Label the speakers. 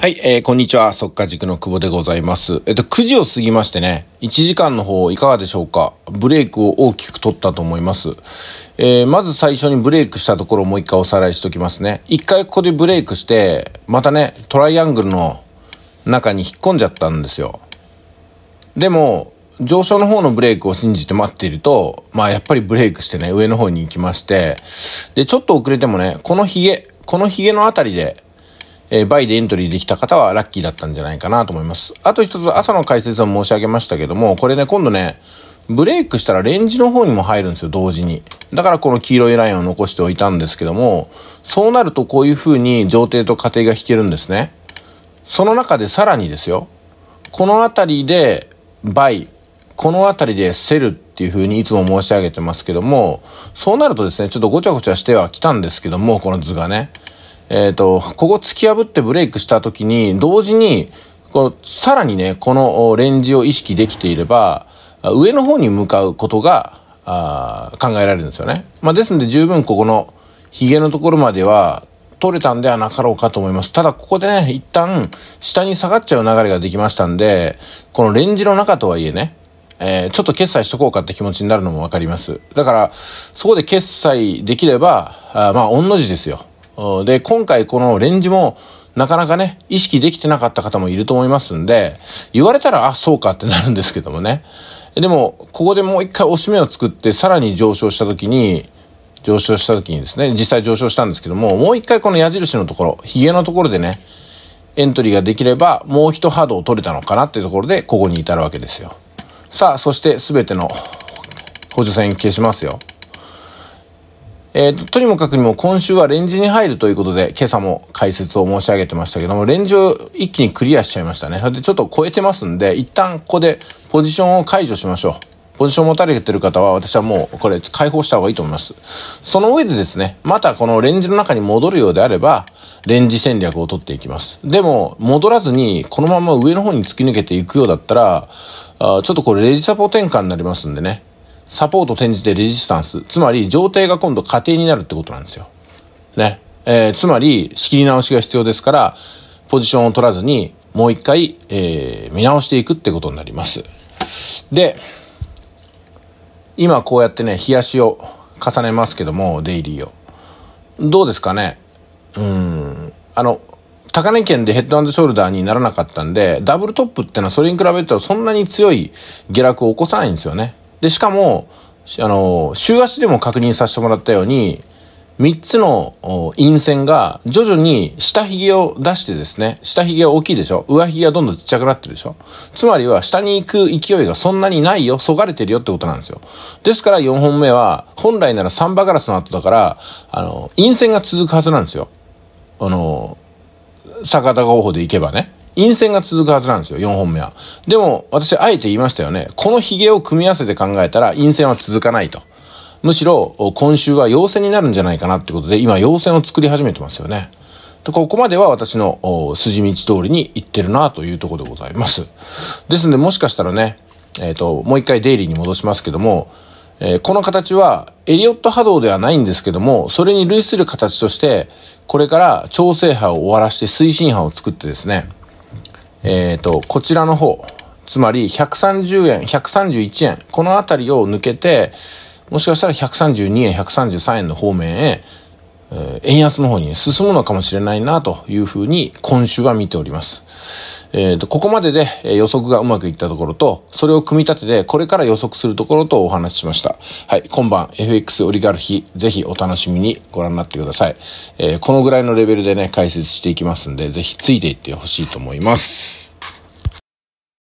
Speaker 1: はい、えー、こんにちは。速か、塾の久保でございます。えっと、9時を過ぎましてね、1時間の方いかがでしょうかブレイクを大きく取ったと思います。えー、まず最初にブレイクしたところをもう一回おさらいしときますね。一回ここでブレイクして、またね、トライアングルの中に引っ込んじゃったんですよ。でも、上昇の方のブレイクを信じて待っていると、まあやっぱりブレイクしてね、上の方に行きまして、で、ちょっと遅れてもね、このヒゲ、このヒゲのあたりで、えー、イでエントリーできた方はラッキーだったんじゃないかなと思います。あと一つ朝の解説を申し上げましたけども、これね、今度ね、ブレイクしたらレンジの方にも入るんですよ、同時に。だからこの黄色いラインを残しておいたんですけども、そうなるとこういう風に上底と下底が引けるんですね。その中でさらにですよ、この辺りでイ、この辺りでセルっていう風にいつも申し上げてますけども、そうなるとですね、ちょっとごちゃごちゃしては来たんですけども、この図がね。えっ、ー、と、ここ突き破ってブレイクした時に、同時に、こう、さらにね、このレンジを意識できていれば、上の方に向かうことが、あ考えられるんですよね。まあ、ですので十分ここのゲのところまでは取れたんではなかろうかと思います。ただここでね、一旦下に下がっちゃう流れができましたんで、このレンジの中とはいえね、えー、ちょっと決済しとこうかって気持ちになるのもわかります。だから、そこで決済できれば、あまあ、御の字ですよ。で、今回このレンジも、なかなかね、意識できてなかった方もいると思いますんで、言われたら、あ、そうかってなるんですけどもね。でも、ここでもう一回押し目を作って、さらに上昇した時に、上昇した時にですね、実際上昇したんですけども、もう一回この矢印のところ、ヒゲのところでね、エントリーができれば、もう一波動取れたのかなっていうところで、ここに至るわけですよ。さあ、そして全ての補助線消しますよ。えっ、ー、とにもかくにも今週はレンジに入るということで、今朝も解説を申し上げてましたけども、レンジを一気にクリアしちゃいましたね。で、ちょっと超えてますんで、一旦ここでポジションを解除しましょう。ポジション持たれてる方は私はもうこれ解放した方がいいと思います。その上でですね、またこのレンジの中に戻るようであれば、レンジ戦略を取っていきます。でも、戻らずにこのまま上の方に突き抜けていくようだったら、あちょっとこれレジサポ転換になりますんでね。サポート転じてレジスタンス。つまり、上帝が今度過程になるってことなんですよ。ね。えー、つまり、仕切り直しが必要ですから、ポジションを取らずに、もう一回、えー、見直していくってことになります。で、今こうやってね、冷やしを重ねますけども、デイリーを。どうですかねうん。あの、高値圏でヘッドショルダーにならなかったんで、ダブルトップってのはそれに比べるとそんなに強い下落を起こさないんですよね。で、しかも、あの、週足でも確認させてもらったように、3つの陰線が徐々に下髭を出してですね、下髭は大きいでしょ上髭がどんどんちっちゃくなってるでしょつまりは下に行く勢いがそんなにないよ、そがれてるよってことなんですよ。ですから4本目は、本来ならサンバガラスの後だから、あの、陰線が続くはずなんですよ。あの、坂田候補で行けばね。陰線が続くはずなんですよ、4本目は。でも、私、あえて言いましたよね。このヒゲを組み合わせて考えたら、陰線は続かないと。むしろ、今週は陽線になるんじゃないかなってことで、今、陽線を作り始めてますよね。とここまでは私の筋道通りに行ってるなというところでございます。ですので、もしかしたらね、えっ、ー、と、もう一回デイリーに戻しますけども、えー、この形はエリオット波動ではないんですけども、それに類する形として、これから調整波を終わらして推進波を作ってですね、えっ、ー、と、こちらの方、つまり130円、131円、この辺りを抜けて、もしかしたら132円、133円の方面へ、円安の方に、進むのかもしれないなというふうに今週は見ております。えっ、と、ここまでで予測がうまくいったところと、それを組み立てて、これから予測するところとお話ししました。はい、今晩 FX オリガルヒ、ぜひお楽しみにご覧になってください。えー、このぐらいのレベルでね、解説していきますんで、ぜひついていってほしいと思います。